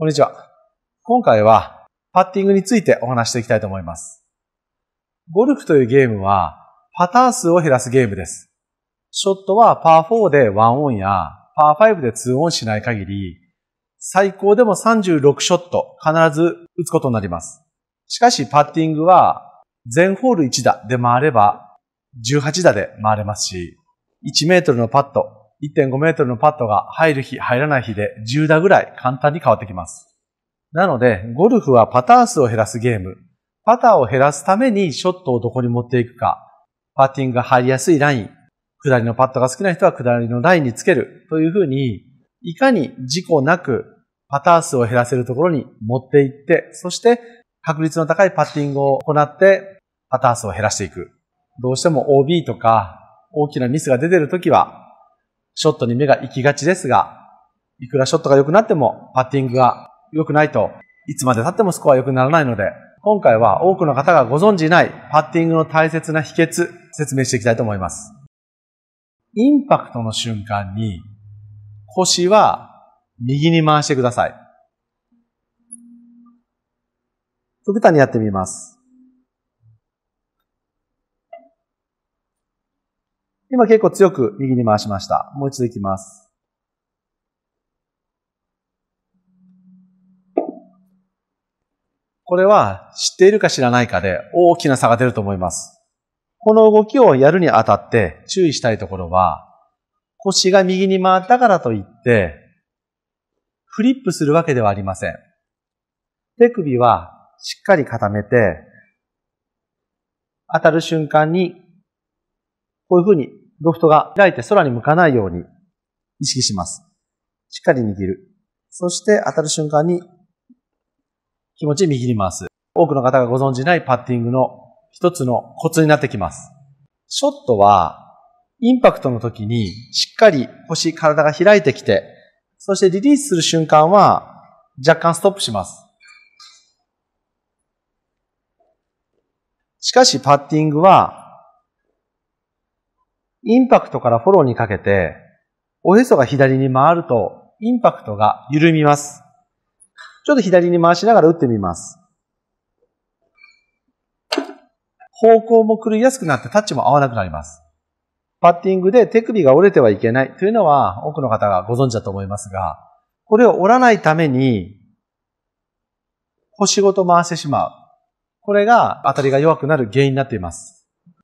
こんにちは。今回はパッティングについてお話していきたいと思います。ゴルフというゲームはパターン数を減らすゲームです。ショットはパー4で1オンやパー5で2オンしない限り、最高でも36ショット必ず打つことになります。しかしパッティングは全ホール1打で回れば18打で回れますし、1メートルのパット1.5メートルのパットが入る日、入らない日で10打ぐらい簡単に変わってきます。なので、ゴルフはパター数を減らすゲーム。パターを減らすためにショットをどこに持っていくか。パッティングが入りやすいライン。下りのパットが好きな人は下りのラインにつける。というふうに、いかに事故なくパター数を減らせるところに持っていって、そして確率の高いパッティングを行って、パター数を減らしていく。どうしても OB とか大きなミスが出てるときは、ショットに目が行きがちですが、いくらショットが良くなっても、パッティングが良くないと、いつまで経ってもスコア良くならないので、今回は多くの方がご存じないパッティングの大切な秘訣、説明していきたいと思います。インパクトの瞬間に、腰は右に回してください。極端にやってみます。今結構強く右に回しました。もう一度行きます。これは知っているか知らないかで大きな差が出ると思います。この動きをやるにあたって注意したいところは、腰が右に回ったからといって、フリップするわけではありません。手首はしっかり固めて、当たる瞬間にこういうふうにロフトが開いて空に向かないように意識します。しっかり握る。そして当たる瞬間に気持ち握ります。多くの方がご存じないパッティングの一つのコツになってきます。ショットはインパクトの時にしっかり腰、体が開いてきて、そしてリリースする瞬間は若干ストップします。しかしパッティングはインパクトからフォローにかけて、おへそが左に回ると、インパクトが緩みます。ちょっと左に回しながら打ってみます。方向も狂いやすくなってタッチも合わなくなります。パッティングで手首が折れてはいけないというのは多くの方がご存知だと思いますが、これを折らないために腰ごと回してしまう。これが当たりが弱くなる原因になっています。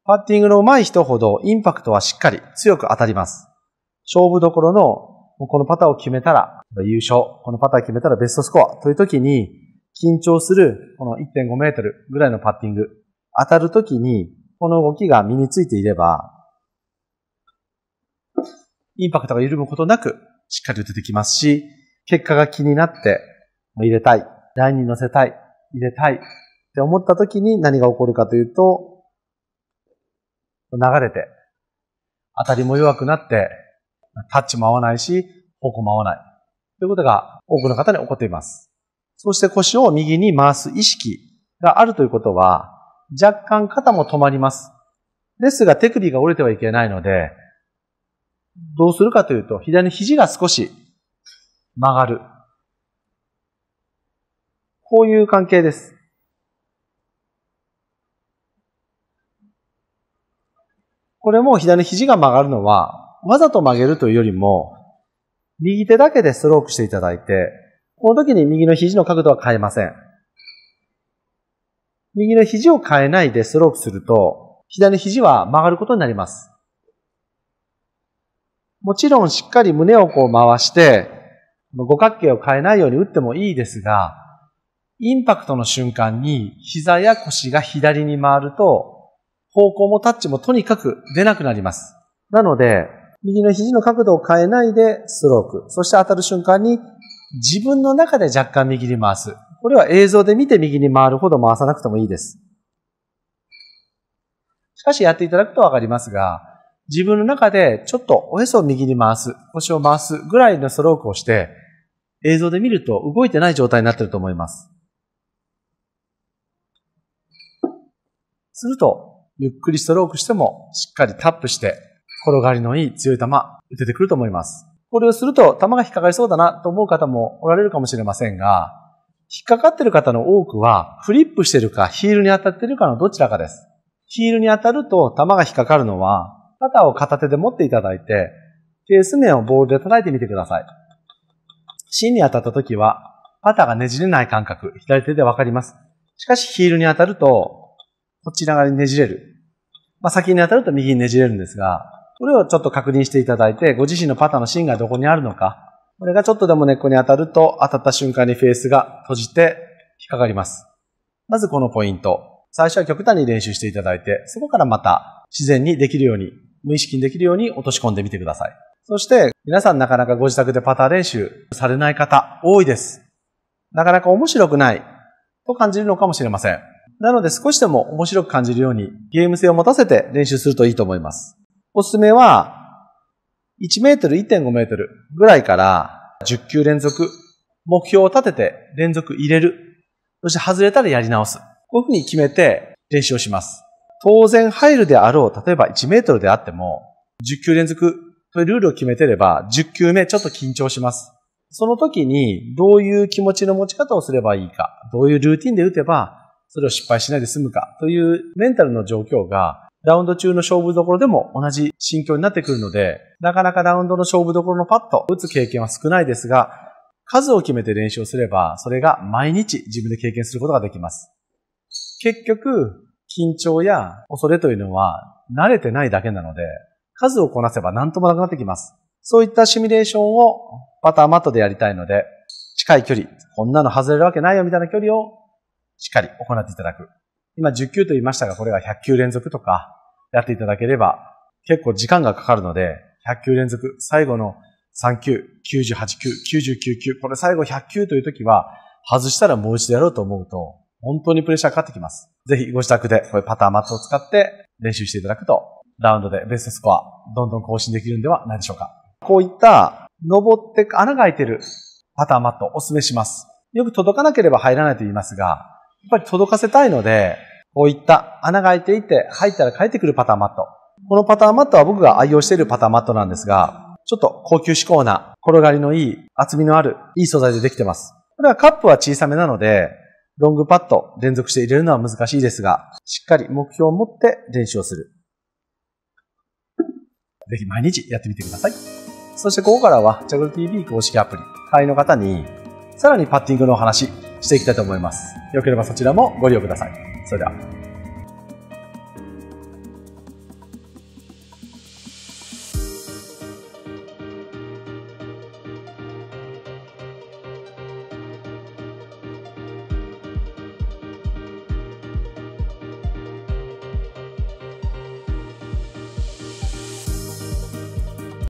パッティングの上手い人ほどインパクトはしっかり強く当たります。勝負どころの、このパターを決めたら優勝、このパター決めたらベストスコアという時に、緊張するこの1.5メートルぐらいのパッティング、当たる時に、この動きが身についていれば、インパクトが緩むことなく、しっかり打ててきますし、結果が気になって、入れたい、ラインに乗せたい、入れたいって思った時に何が起こるかというと、流れて、当たりも弱くなって、タッチも合わないし、方向も合わない。ということが多くの方に起こっています。そして腰を右に回す意識があるということは、若干肩も止まります。ですが手首が折れてはいけないので、どうするかというと、左の肘が少し曲がる。こういう関係です。これも左肘が曲がるのは、わざと曲げるというよりも、右手だけでストロークしていただいて、この時に右の肘の角度は変えません。右の肘を変えないでストロークすると、左の肘は曲がることになります。もちろんしっかり胸をこう回して、五角形を変えないように打ってもいいですが、インパクトの瞬間に膝や腰が左に回ると方向もタッチもとにかく出なくなります。なので、右の肘の角度を変えないでストローク。そして当たる瞬間に自分の中で若干右に回す。これは映像で見て右に回るほど回さなくてもいいです。しかしやっていただくとわかりますが、自分の中でちょっとおへそを右に回す、腰を回すぐらいのストロークをして、映像で見ると動いてない状態になっていると思います。すると、ゆっくりストロークしても、しっかりタップして、転がりのいい強い球、打ててくると思います。これをすると、球が引っかかりそうだなと思う方もおられるかもしれませんが、引っかかっている方の多くは、フリップしてるか、ヒールに当たっているかのどちらかです。ヒールに当たると、球が引っかかるのは、肩を片手で持っていただいて、ケース面をボールで叩いてみてください。芯に当たった時は、肩がねじれない感覚、左手でわかります。しかしヒールに当たると、こっち側にねじれる。まあ、先に当たると右にねじれるんですが、これをちょっと確認していただいて、ご自身のパターの芯がどこにあるのか、これがちょっとでも根っこに当たると、当たった瞬間にフェースが閉じて引っかかります。まずこのポイント。最初は極端に練習していただいて、そこからまた自然にできるように、無意識にできるように落とし込んでみてください。そして、皆さんなかなかご自宅でパター練習されない方、多いです。なかなか面白くないと感じるのかもしれません。なので少しでも面白く感じるようにゲーム性を持たせて練習するといいと思います。おすすめは、1メートル、1.5メートルぐらいから10球連続、目標を立てて連続入れる。そして外れたらやり直す。こういうふうに決めて練習をします。当然入るであろう、例えば1メートルであっても、10球連続というルールを決めてれば、10球目ちょっと緊張します。その時にどういう気持ちの持ち方をすればいいか、どういうルーティンで打てばそれを失敗しないで済むかというメンタルの状況が、ラウンド中の勝負どころでも同じ心境になってくるので、なかなかラウンドの勝負どころのパッと打つ経験は少ないですが、数を決めて練習をすれば、それが毎日自分で経験することができます。結局、緊張や恐れというのは慣れてないだけなので、数をこなせば何ともなくなってきます。そういったシミュレーションをパターマットでやりたいので、近い距離、こんなの外れるわけないよみたいな距離をしっかり行っていただく。今10球と言いましたが、これが100球連続とかやっていただければ、結構時間がかかるので、100球連続、最後の3球、98球、99球、これ最後100球という時は、外したらもう一度やろうと思うと、本当にプレッシャーかかってきます。ぜひご自宅で、こういうパターンマットを使って練習していただくと、ラウンドでベストスコア、どんどん更新できるんではないでしょうか。こういった、登って穴が開いてるパターンマットをお勧めします。よく届かなければ入らないと言いますが、っぱり届かせたいので、こういった穴が開いていて、入ったら帰ってくるパターンマット。このパターンマットは僕が愛用しているパターンマットなんですが、ちょっと高級志向な転がりのいい厚みのあるいい素材でできてます。これはカップは小さめなので、ロングパッド連続して入れるのは難しいですが、しっかり目標を持って練習をする。ぜひ毎日やってみてください。そしてここからはチャグル t v 公式アプリ、会員の方に、さらにパッティングのお話、していきたいと思います。よければそちらもご利用ください。それでは。